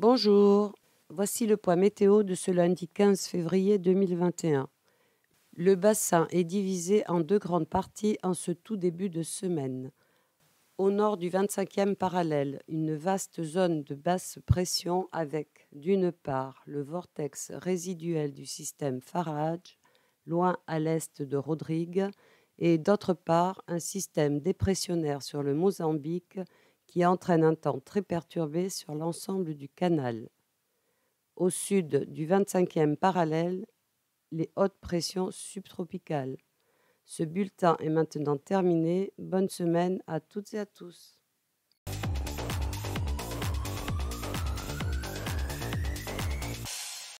Bonjour, voici le point météo de ce lundi 15 février 2021. Le bassin est divisé en deux grandes parties en ce tout début de semaine. Au nord du 25e parallèle, une vaste zone de basse pression avec, d'une part, le vortex résiduel du système Farage, loin à l'est de Rodrigue, et d'autre part, un système dépressionnaire sur le Mozambique qui entraîne un temps très perturbé sur l'ensemble du canal. Au sud du 25e parallèle, les hautes pressions subtropicales. Ce bulletin est maintenant terminé. Bonne semaine à toutes et à tous.